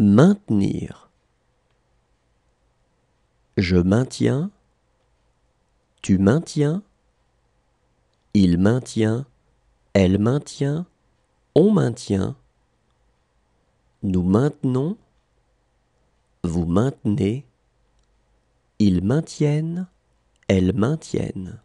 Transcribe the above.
maintenir. Je maintiens, tu maintiens, il maintient, elle maintient, on maintient, nous maintenons, vous maintenez, ils maintiennent, elles maintiennent.